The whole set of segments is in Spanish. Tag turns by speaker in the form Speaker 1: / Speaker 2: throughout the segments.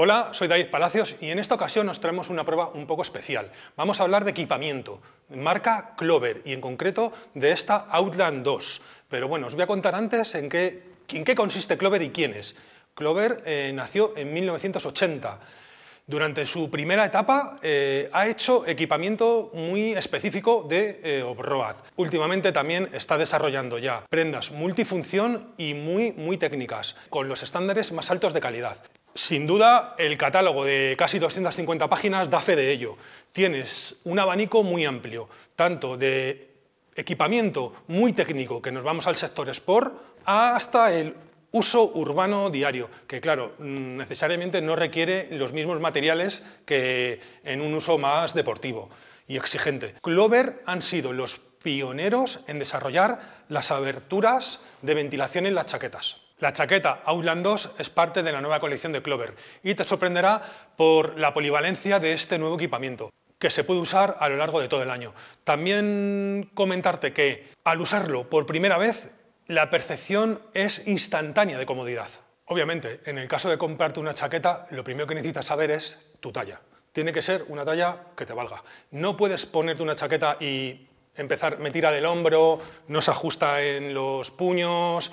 Speaker 1: Hola, soy David Palacios y en esta ocasión nos traemos una prueba un poco especial. Vamos a hablar de equipamiento, marca Clover y en concreto de esta Outland 2. Pero bueno, os voy a contar antes en qué, consiste Clover y quién es. Clover eh, nació en 1980. Durante su primera etapa eh, ha hecho equipamiento muy específico de eh, Últimamente también está desarrollando ya prendas multifunción y muy, muy técnicas, con los estándares más altos de calidad. Sin duda, el catálogo de casi 250 páginas da fe de ello. Tienes un abanico muy amplio, tanto de equipamiento muy técnico, que nos vamos al sector sport, hasta el uso urbano diario, que claro, necesariamente no requiere los mismos materiales que en un uso más deportivo y exigente. Clover han sido los pioneros en desarrollar las aberturas de ventilación en las chaquetas. La chaqueta Outland 2 es parte de la nueva colección de Clover y te sorprenderá por la polivalencia de este nuevo equipamiento que se puede usar a lo largo de todo el año. También comentarte que al usarlo por primera vez, la percepción es instantánea de comodidad. Obviamente, en el caso de comprarte una chaqueta, lo primero que necesitas saber es tu talla. Tiene que ser una talla que te valga. No puedes ponerte una chaqueta y empezar, me tira del hombro, no se ajusta en los puños,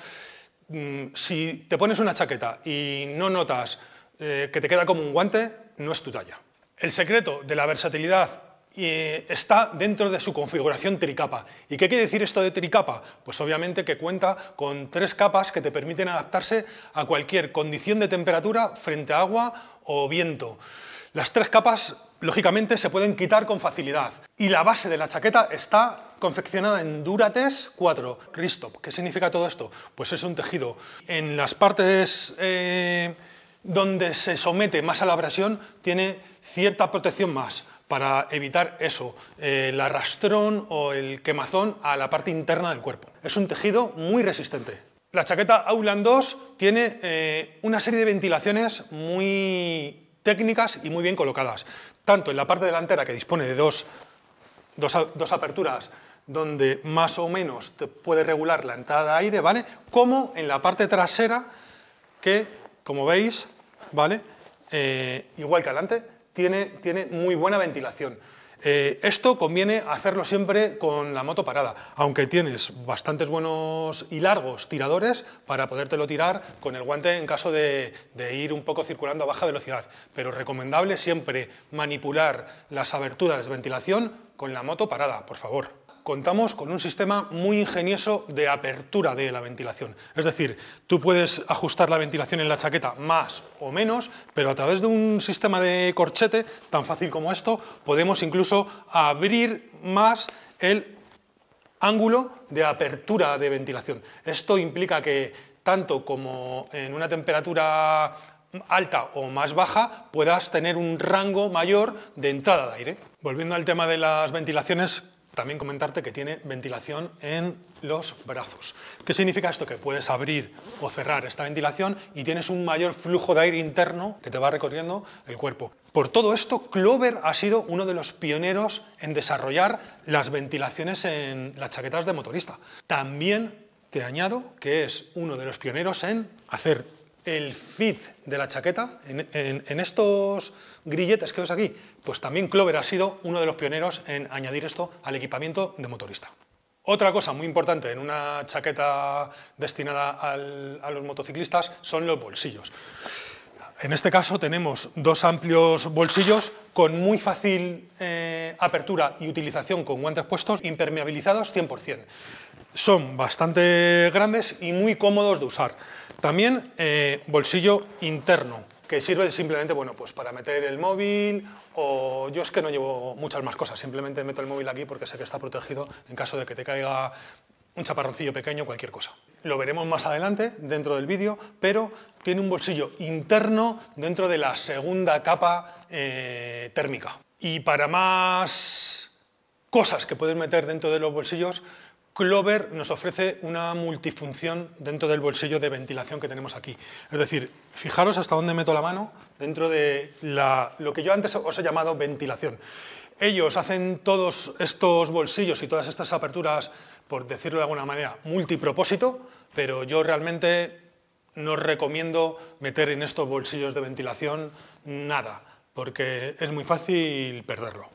Speaker 1: Mm, si te pones una chaqueta y no notas eh, que te queda como un guante, no es tu talla. El secreto de la versatilidad eh, está dentro de su configuración tricapa. ¿Y qué quiere decir esto de tricapa? Pues obviamente que cuenta con tres capas que te permiten adaptarse a cualquier condición de temperatura frente a agua o viento. Las tres capas, lógicamente, se pueden quitar con facilidad. Y la base de la chaqueta está confeccionada en Durates 4, Cristop ¿Qué significa todo esto? Pues es un tejido. En las partes eh, donde se somete más a la abrasión tiene cierta protección más para evitar eso, el arrastrón o el quemazón a la parte interna del cuerpo. Es un tejido muy resistente. La chaqueta Aulan 2 tiene eh, una serie de ventilaciones muy técnicas y muy bien colocadas, tanto en la parte delantera que dispone de dos dos, aperturas donde más o menos te puede regular la entrada de aire, ¿vale? Como en la parte trasera, que, como veis, ¿vale? Eh, igual que adelante, tiene, tiene muy buena ventilación. Eh, esto conviene hacerlo siempre con la moto parada, aunque tienes bastantes buenos y largos tiradores para podértelo tirar con el guante en caso de, de ir un poco circulando a baja velocidad, pero recomendable siempre manipular las aberturas de ventilación con la moto parada, por favor contamos con un sistema muy ingenioso de apertura de la ventilación. Es decir, tú puedes ajustar la ventilación en la chaqueta más o menos, pero a través de un sistema de corchete tan fácil como esto, podemos incluso abrir más el ángulo de apertura de ventilación. Esto implica que tanto como en una temperatura alta o más baja puedas tener un rango mayor de entrada de aire. Volviendo al tema de las ventilaciones, también comentarte que tiene ventilación en los brazos. ¿Qué significa esto? Que puedes abrir o cerrar esta ventilación y tienes un mayor flujo de aire interno que te va recorriendo el cuerpo. Por todo esto, Clover ha sido uno de los pioneros en desarrollar las ventilaciones en las chaquetas de motorista. También te añado que es uno de los pioneros en hacer el fit de la chaqueta, en, estos grilletes que ves aquí, pues también Clover ha sido uno de los pioneros en añadir esto al equipamiento de motorista. Otra cosa muy importante en una chaqueta destinada a los motociclistas son los bolsillos. En este caso tenemos dos amplios bolsillos con muy fácil eh, apertura y utilización con guantes puestos, impermeabilizados 100%. Son bastante grandes y muy cómodos de usar. También eh, bolsillo interno, que sirve simplemente bueno, pues para meter el móvil o yo es que no llevo muchas más cosas, simplemente meto el móvil aquí porque sé que está protegido en caso de que te caiga un chaparroncillo pequeño, cualquier cosa. Lo veremos más adelante dentro del vídeo, pero tiene un bolsillo interno dentro de la segunda capa eh, térmica. Y para más cosas que puedes meter dentro de los bolsillos, Clover nos ofrece una multifunción dentro del bolsillo de ventilación que tenemos aquí. Es decir, fijaros hasta dónde meto la mano dentro de lo que yo antes os he llamado ventilación. Ellos hacen todos estos bolsillos y todas estas aperturas, por decirlo de alguna manera, multipropósito, pero yo realmente no recomiendo meter en estos bolsillos de ventilación nada, porque es muy fácil perderlo.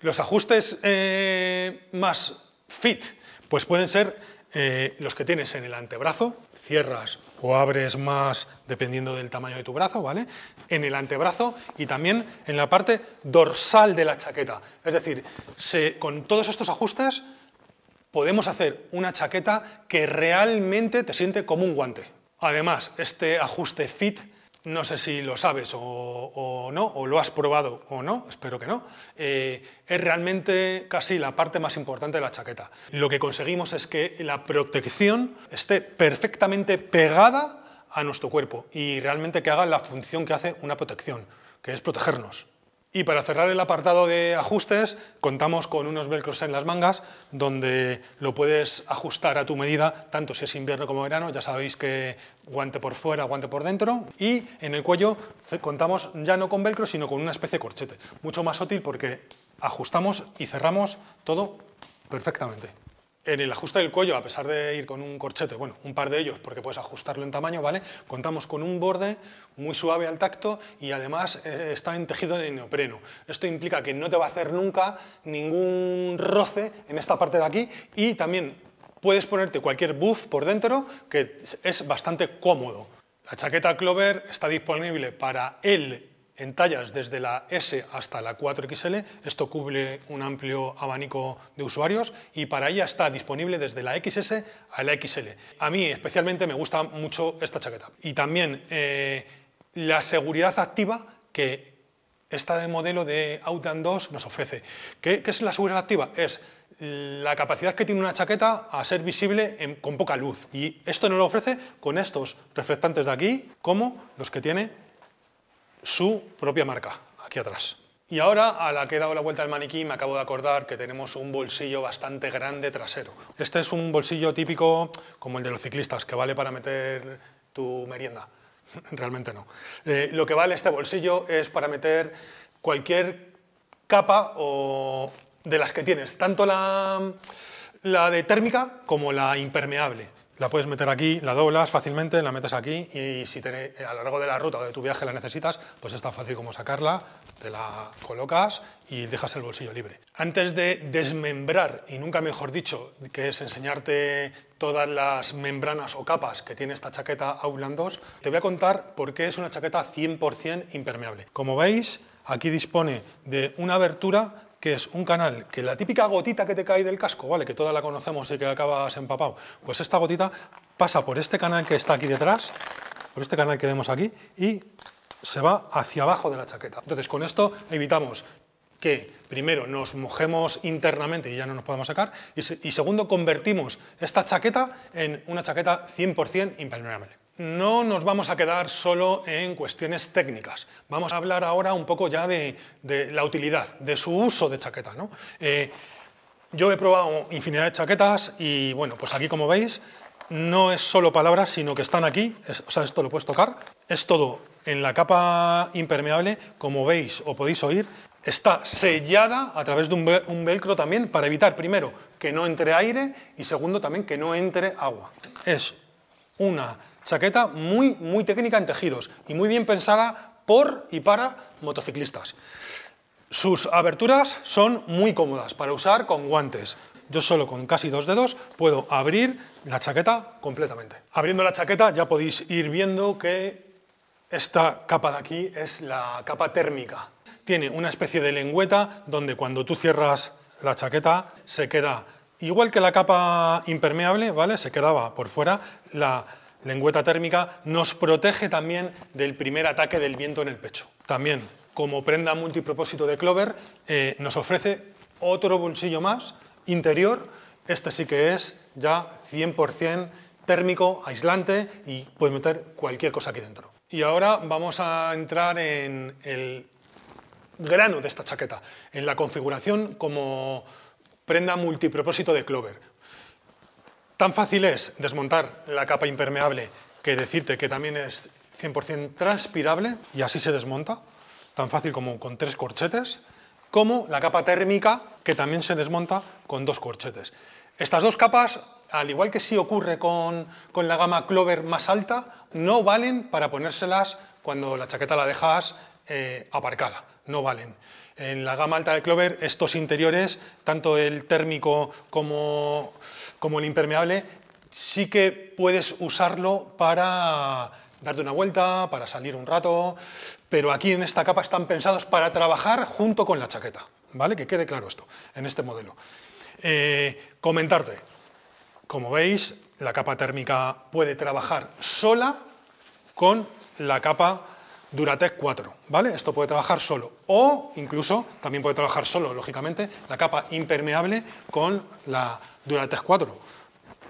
Speaker 1: Los ajustes eh, más fit, pues pueden ser eh, los que tienes en el antebrazo, cierras o abres más dependiendo del tamaño de tu brazo, ¿vale? En el antebrazo y también en la parte dorsal de la chaqueta. Es decir, con todos estos ajustes podemos hacer una chaqueta que realmente te siente como un guante. Además, este ajuste fit no sé si lo sabes o, no, o lo has probado o no, espero que no, eh, es realmente casi la parte más importante de la chaqueta. Lo que conseguimos es que la protección esté perfectamente pegada a nuestro cuerpo y realmente que haga la función que hace una protección, que es protegernos. Y para cerrar el apartado de ajustes, contamos con unos velcros en las mangas donde lo puedes ajustar a tu medida, tanto si es invierno como verano, ya sabéis que guante por fuera, guante por dentro. Y en el cuello contamos ya no con velcro, sino con una especie de corchete. Mucho más útil porque ajustamos y cerramos todo perfectamente. En el ajuste del cuello, a pesar de ir con un corchete, bueno, un par de ellos, porque puedes ajustarlo en tamaño, ¿vale? Contamos con un borde muy suave al tacto y además eh, está en tejido de neopreno. Esto implica que no te va a hacer nunca ningún roce en esta parte de aquí y también puedes ponerte cualquier buff por dentro, que es bastante cómodo. La chaqueta Clover está disponible para el en tallas desde la S hasta la 4XL. Esto cubre un amplio abanico de usuarios y para ella está disponible desde la XS a la XL. A mí especialmente me gusta mucho esta chaqueta. Y también eh, la seguridad activa que este modelo de Outland 2 nos ofrece. ¿Qué, es la seguridad activa? Es la capacidad que tiene una chaqueta a ser visible con poca luz. Y esto nos lo ofrece con estos reflectantes de aquí, como los que tiene su propia marca, aquí atrás. Y ahora, a la que he dado la vuelta al maniquí, me acabo de acordar que tenemos un bolsillo bastante grande trasero. Este es un bolsillo típico como el de los ciclistas, que vale para meter tu merienda. Realmente no. Eh, lo que vale este bolsillo es para meter cualquier capa o de las que tienes, tanto la, la de térmica como la impermeable. La puedes meter aquí, la doblas fácilmente, la metes aquí y si a lo largo de la ruta o de tu viaje la necesitas, pues es tan fácil como sacarla, te la colocas y dejas el bolsillo libre. Antes de desmembrar, y nunca mejor dicho, que es enseñarte todas las membranas o capas que tiene esta chaqueta Outland 2, te voy a contar por qué es una chaqueta 100% impermeable. Como veis, aquí dispone de una abertura que es un canal que la típica gotita que te cae del casco, ¿vale? que toda la conocemos y que acabas empapado, pues esta gotita pasa por este canal que está aquí detrás, por este canal que vemos aquí, y se va hacia abajo de la chaqueta. Entonces, con esto evitamos que primero nos mojemos internamente y ya no nos podemos sacar, y, y segundo, convertimos esta chaqueta en una chaqueta 100% impermeable no nos vamos a quedar solo en cuestiones técnicas. Vamos a hablar ahora un poco ya de, la utilidad, de su uso de chaqueta. Eh, yo he probado infinidad de chaquetas y, bueno, pues aquí como veis, no es solo palabras, sino que están aquí, o sea, esto lo puedes tocar. Es todo en la capa impermeable, como veis o podéis oír, está sellada a través de un, velcro también para evitar, primero, que no entre aire y segundo, también que no entre agua. Es una Chaqueta muy, muy técnica en tejidos y muy bien pensada por y para motociclistas. Sus aberturas son muy cómodas para usar con guantes. Yo solo con casi dos dedos puedo abrir la chaqueta completamente. Abriendo la chaqueta ya podéis ir viendo que esta capa de aquí es la capa térmica. Tiene una especie de lengüeta donde cuando tú cierras la chaqueta se queda igual que la capa impermeable, ¿vale? Se quedaba por fuera la lengüeta térmica, nos protege también del primer ataque del viento en el pecho. También, como prenda multipropósito de Clover, eh, nos ofrece otro bolsillo más, interior, este sí que es ya 100% térmico, aislante y puede meter cualquier cosa aquí dentro. Y ahora vamos a entrar en el grano de esta chaqueta, en la configuración como prenda multipropósito de Clover. Tan fácil es desmontar la capa impermeable que decirte que también es 100% transpirable y así se desmonta, tan fácil como con tres corchetes, como la capa térmica que también se desmonta con dos corchetes. Estas dos capas, al igual que si ocurre con, la gama Clover más alta, no valen para ponérselas cuando la chaqueta la dejas eh, aparcada, no valen. En la gama alta de Clover, estos interiores, tanto el térmico como, el impermeable, sí que puedes usarlo para darte una vuelta, para salir un rato, pero aquí en esta capa están pensados para trabajar junto con la chaqueta, ¿vale? Que quede claro esto, en este modelo. Eh, comentarte, como veis, la capa térmica puede trabajar sola con la capa Duratec 4, ¿vale? Esto puede trabajar solo o incluso también puede trabajar solo, lógicamente, la capa impermeable con la Duratec 4.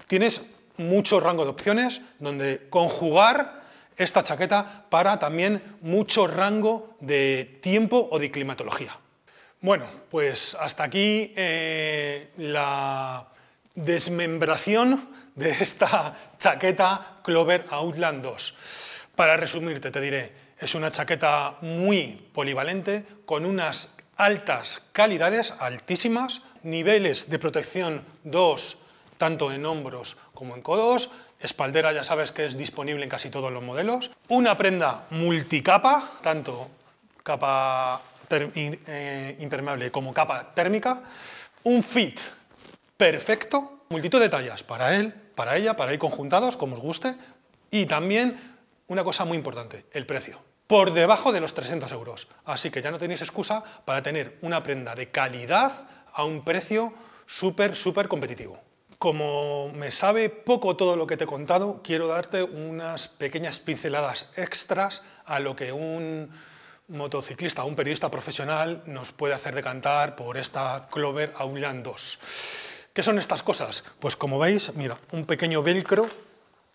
Speaker 1: Tienes mucho rango de opciones donde conjugar esta chaqueta para también mucho rango de tiempo o de climatología. Bueno, pues hasta aquí eh, la desmembración de esta chaqueta Clover Outland 2. Para resumirte, te diré, es una chaqueta muy polivalente, con unas altas calidades, altísimas, niveles de protección 2, tanto en hombros como en codos, espaldera ya sabes que es disponible en casi todos los modelos, una prenda multicapa, tanto capa eh, impermeable como capa térmica, un fit perfecto, multitud de tallas para él, para ella, para ir conjuntados, como os guste, y también una cosa muy importante, el precio por debajo de los 300 euros. Así que ya no tenéis excusa para tener una prenda de calidad a un precio súper, súper competitivo. Como me sabe poco todo lo que te he contado, quiero darte unas pequeñas pinceladas extras a lo que un motociclista o un periodista profesional nos puede hacer decantar por esta Clover Aulan 2. ¿Qué son estas cosas? Pues como veis, mira, un pequeño velcro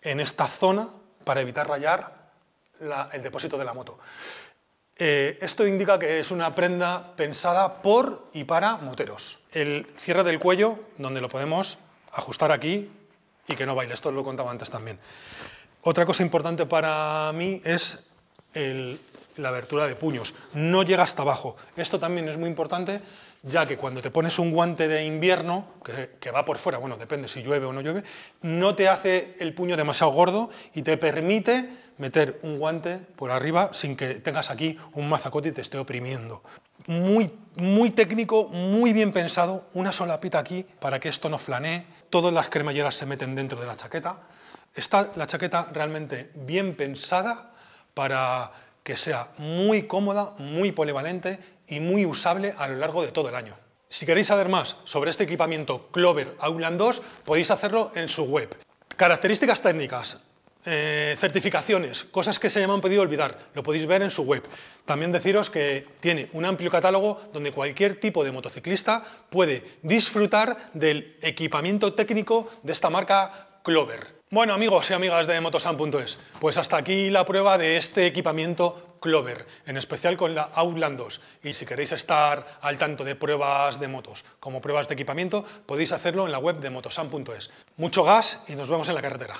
Speaker 1: en esta zona para evitar rayar el depósito de la moto. Eh, esto indica que es una prenda pensada por y para moteros. El cierre del cuello, donde lo podemos ajustar aquí y que no baile, esto lo contaba antes también. Otra cosa importante para mí es el la abertura de puños, no llega hasta abajo. Esto también es muy importante, ya que cuando te pones un guante de invierno, que, va por fuera, bueno, depende si llueve o no llueve, no te hace el puño demasiado gordo y te permite meter un guante por arriba sin que tengas aquí un mazacote y te esté oprimiendo. Muy, muy técnico, muy bien pensado, una sola pita aquí para que esto no flanee, todas las cremalleras se meten dentro de la chaqueta. Está la chaqueta realmente bien pensada para que sea muy cómoda, muy polivalente y muy usable a lo largo de todo el año. Si queréis saber más sobre este equipamiento Clover Aulan 2, podéis hacerlo en su web. Características técnicas, eh, certificaciones, cosas que se me han podido olvidar, lo podéis ver en su web. También deciros que tiene un amplio catálogo donde cualquier tipo de motociclista puede disfrutar del equipamiento técnico de esta marca Clover. Bueno amigos y amigas de motosan.es, pues hasta aquí la prueba de este equipamiento Clover, en especial con la Outland 2. Y si queréis estar al tanto de pruebas de motos como pruebas de equipamiento, podéis hacerlo en la web de motosan.es. Mucho gas y nos vemos en la carretera.